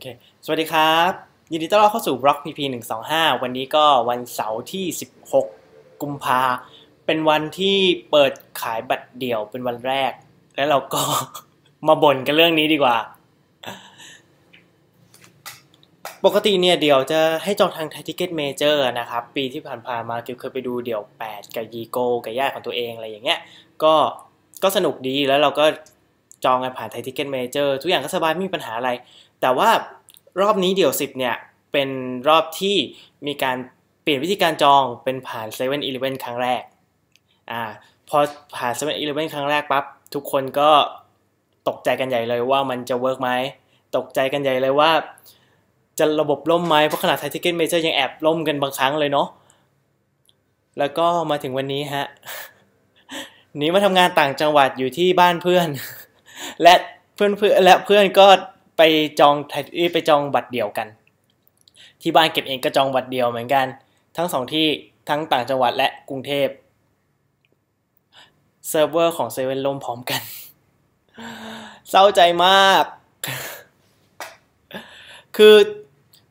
อเคสวัสดีครับ ยินดีต้อนรับเข้าสู่บล็อกพพีีหนึ่งสองห้าวันนี้ก็วันเสาร์ที่สิบหกกุมภาเป็นวันที่เปิดขายบัตรเดี่ยวเป็นวันแรก แล้วเราก็มาบ่นกันเรื่องนี้ดีกว่า ปกติเนี่ยเดี๋ยวจะให้จองทางไททิเก็ตเมเจอร์นะครับ ปีที่ผ่านๆมาเกียวเคยไปดูเดี่ยว 8 กับยีโกกับญาติของตัวเองอะไรอย่างเงี้ย ก็ก็สนุกดีแล้วเราก็จองกันผ่านไทยทิเก็ตเมเจอร์ทุกอย่างก็สบายไม่มีปัญหาอะไร แต่ว่ารอบนี้เดี่ยวสิบเนี่ยเป็นรอบที่มีการเปลี่ยนวิธีการจองเป็นผ่าน7 e เ e ่ e อครั้งแรกอ่าพอผ่าน7 e เ e ่ e อครั้งแรกปั๊บทุกคนก็ตกใจกันใหญ่เลยว่ามันจะเวิร์กไหมตกใจกันใหญ่เลยว่า จะระบบล่มไหมเพราะขนาดไททิเก็ตเมเจอร์ยังแอบล่มกันบางครั้งเลยเนาะแล้วก็มาถึงวันนี้ฮะหนีมาทำงานต่างจังหวัดอยู่ที่บ้านเพื่อนและเพื่อนเพื่อและเพื่อนก็ไปจองไปจองบัตรเดียวกัน ที่บ้านเก็บเองก็จองบัตรเดียวเหมือนกัน ทั้งสองที่ทั้งต่างจังหวัดและกรุงเทพเซิร์ฟเวอร์ของเซเว่นล่มพร้อมกัน เศร้าใจมาก คือ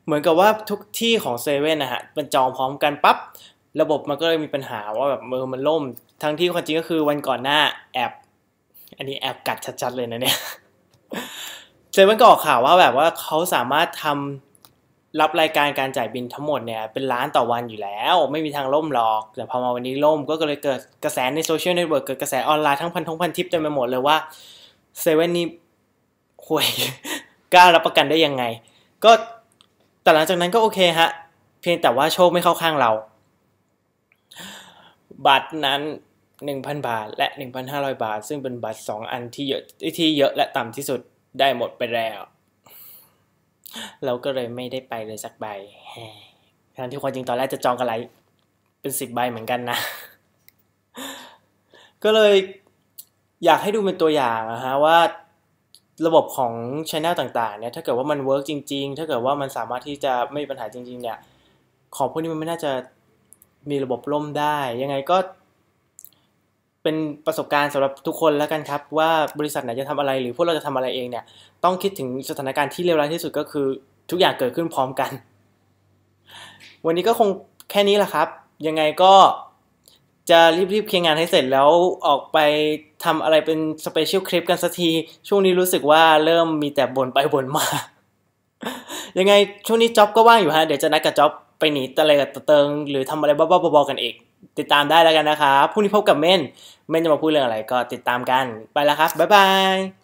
เหมือนกับว่าทุกที่ของเซเว่นนะฮะมันจองพร้อมกันปั๊บระบบมันก็เลยมีปัญหาว่าแบบมือมันล่ม ทั้งที่ความจริงก็คือวันก่อนหน้าแอบอันนี้แอบกัดชัด ๆ เลยนะเนี่ยเซเว่นก็ออกข่าวว่าแบบว่าเขาสามารถทำรับรายการการจ่ายบินทั้งหมดเนี่ย เป็นล้านต่อวันอยู่แล้ว ไม่มีทางล่มหรอก แต่พอมาวันนี้ล่ม ก็เลยเกิด กระแสในโซเชียลเน็ตเวิร์กเกิดกระแสออนไลน์ทั้งพันทงพันทิปเต็มไปหมดเลยว่าเซเว่นนี่ห่วยกล้ารับประกันได้ยังไง ก็ แต่หลังจากนั้นก็โอเคฮะเพียงแต่ว่าโชคไม่เข้าข้างเรา บัตรนั้น1,000 บาทและ 1,500 บาท ซึ่งเป็นบัตร2อันที่เยอะที่เยอะและต่ำที่สุดได้หมดไปแล้ว เราก็เลยไม่ได้ไปเลยสักใบทั้งที่ความจริงตอนแรกจะจองกันไรเป็นสิบใบเหมือนกันนะ ก็เลยอยากให้ดูเป็นตัวอย่างนะฮะว่าระบบของช anel ต่างๆเนี่ยถ้าเกิดว่ามัน เวิร์กจริงๆ ถ้าเกิดว่ามันสามารถที่จะไม่มีปัญหาจริง ๆ เนี่ย ของพวกนี้มันไม่น่าจะมีระบบล่มได้ยังไงก็เป็นประสบการณ์สำหรับทุกคนแล้วกันครับ ว่าบริษัทไหนจะทำอะไรหรือพวกเราจะทำอะไรเองเนี่ย ต้องคิดถึงสถานการณ์ที่เลวร้ายที่สุดก็คือทุกอย่างเกิดขึ้นพร้อมกัน วันนี้ก็คงแค่นี้แหละครับ ยังไงก็จะรีบๆเคลียร์งานให้เสร็จแล้วออกไปทำอะไรเป็นสเปเชียลคลิปกันสักที ช่วงนี้รู้สึกว่าเริ่มมีแต่บ่นไปบ่นมา ยังไงช่วงนี้จ็อบก็ว่างอยู่ฮะเดี๋ยวจะนัดกับจ็อบไปหนีตะเลกับตะเติงหรือทำอะไรบ้าๆบอๆกันอีกติดตามได้แล้วกันนะครับพรุ่งนี้พบกับเม่นเม่นจะมาพูดเรื่องอะไรก็ติดตามกัน ไปแล้วครับ บ๊ายบาย